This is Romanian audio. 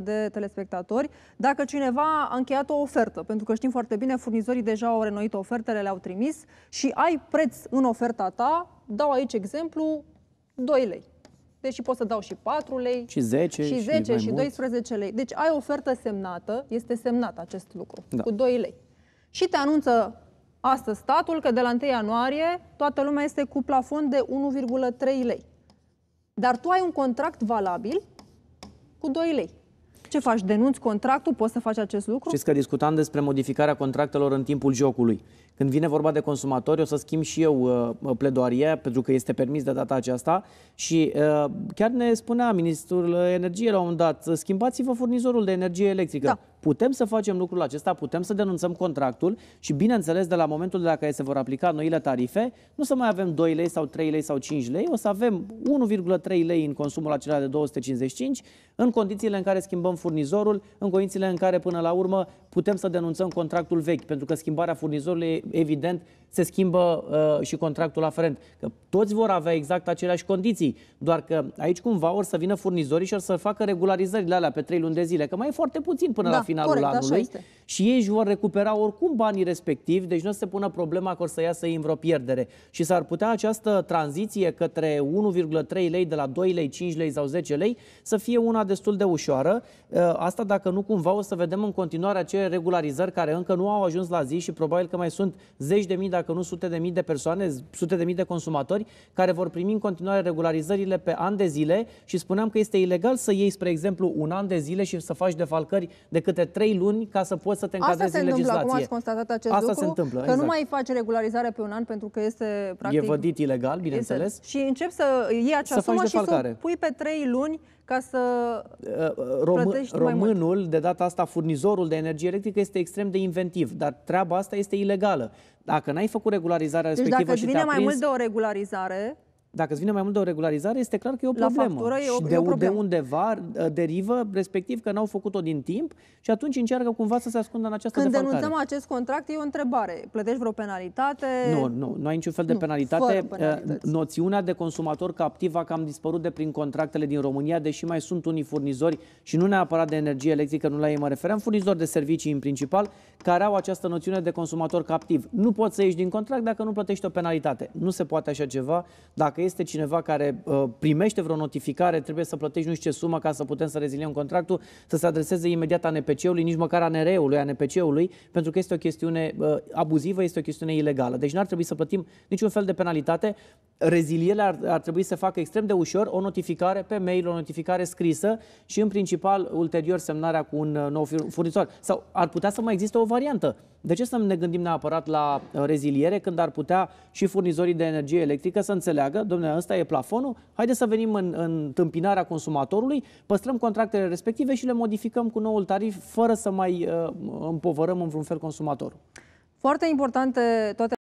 de telespectatori. Dacă cineva a încheiat o ofertă, pentru că știm foarte bine, furnizorii deja au renoit ofertele, le-au trimis și ai preț în oferta ta, dau aici exemplu, 2 lei. Deci pot să dau și 4 lei, și 10, și, 10, și, și 12 lei. Deci ai ofertă semnată, este semnat acest lucru, da. cu 2 lei. Și te anunță astăzi statul că de la 1 ianuarie toată lumea este cu plafon de 1,3 lei. Dar tu ai un contract valabil cu 2 lei. Ce faci? Denunți contractul? Poți să faci acest lucru? Știți că discutam despre modificarea contractelor în timpul jocului. Când vine vorba de consumatori, o să schimb și eu uh, uh pledoaria, pentru că este permis de data aceasta. Și uh, chiar ne spunea ministrul energiei la un moment dat, schimbați-vă furnizorul de energie electrică. Da. Putem să facem lucrul acesta, putem să denunțăm contractul și, bineînțeles, de la momentul de la care se vor aplica noile tarife, nu să mai avem 2 lei sau 3 lei sau 5 lei, o să avem 1,3 lei în consumul acela de 255, în condițiile în care schimbăm furnizorul, în condițiile în care, până la urmă, putem să denunțăm contractul vechi, pentru că schimbarea furnizorului, evident, se schimbă uh, și contractul aferent. Că toți vor avea exact aceleași condiții, doar că aici cumva or să vină furnizorii și or să facă regularizările alea pe 3 luni de zile, că mai e foarte puțin până da. la final finalul Corect, anului și ei își vor recupera oricum banii respectivi, deci nu se pună problema că o să iasă ei în vreo pierdere. Și s-ar putea această tranziție către 1,3 lei de la 2 lei, 5 lei sau 10 lei să fie una destul de ușoară. Eh, asta dacă nu cumva o să vedem în continuare acele regularizări care încă nu au ajuns la zi și probabil că mai sunt zeci de mii, dacă nu sute de mii de persoane, sute de mii de consumatori care vor primi în continuare regularizările pe an de zile și spuneam că este ilegal să iei, spre exemplu, un an de zile și să faci defalcări de câte de trei luni ca să poți să te încadrezi Asta se în întâmplă, legislație. Acum ați constatat acest Asta lucru, se întâmplă, că exact. nu mai faci regularizare pe un an pentru că este practic... E vădit ilegal, bineînțeles. Este. Și încep să iei acea să sumă și să o pui pe trei luni ca să uh, uh, Rom- plătești Românul, mult. de data asta, furnizorul de energie electrică este extrem de inventiv, dar treaba asta este ilegală. Dacă n-ai făcut regularizarea deci respectivă deci dacă și vine te mai prins, mult de o regularizare, dacă îți vine mai mult de o regularizare, este clar că e o problemă. La e o, de, e o problemă. de undeva uh, derivă, respectiv că n-au făcut-o din timp și atunci încearcă cumva să se ascundă în această Când defalcare. denunțăm acest contract, e o întrebare. Plătești vreo penalitate? Nu, nu, nu ai niciun fel de nu, penalitate. Uh, noțiunea de consumator captiv a cam dispărut de prin contractele din România, deși mai sunt unii furnizori și nu neapărat de energie electrică, nu la ei mă referam, furnizori de servicii în principal, care au această noțiune de consumator captiv. Nu poți să ieși din contract dacă nu plătești o penalitate. Nu se poate așa ceva dacă este cineva care uh, primește vreo notificare, trebuie să plătești nu știu ce sumă ca să putem să reziliem contractul, să se adreseze imediat ANPC-ului, nici măcar ANR-ului, ANPC-ului, pentru că este o chestiune uh, abuzivă, este o chestiune ilegală. Deci nu ar trebui să plătim niciun fel de penalitate. Reziliele ar, ar trebui să facă extrem de ușor o notificare pe mail, o notificare scrisă și în principal ulterior semnarea cu un uh, nou furnizor. Sau ar putea să mai există o variantă de ce să ne gândim neapărat la uh, reziliere când ar putea și furnizorii de energie electrică să înțeleagă, domnule, ăsta e plafonul, haideți să venim în, în tâmpinarea consumatorului, păstrăm contractele respective și le modificăm cu noul tarif fără să mai uh, împovărăm în vreun fel consumatorul. Foarte importante toate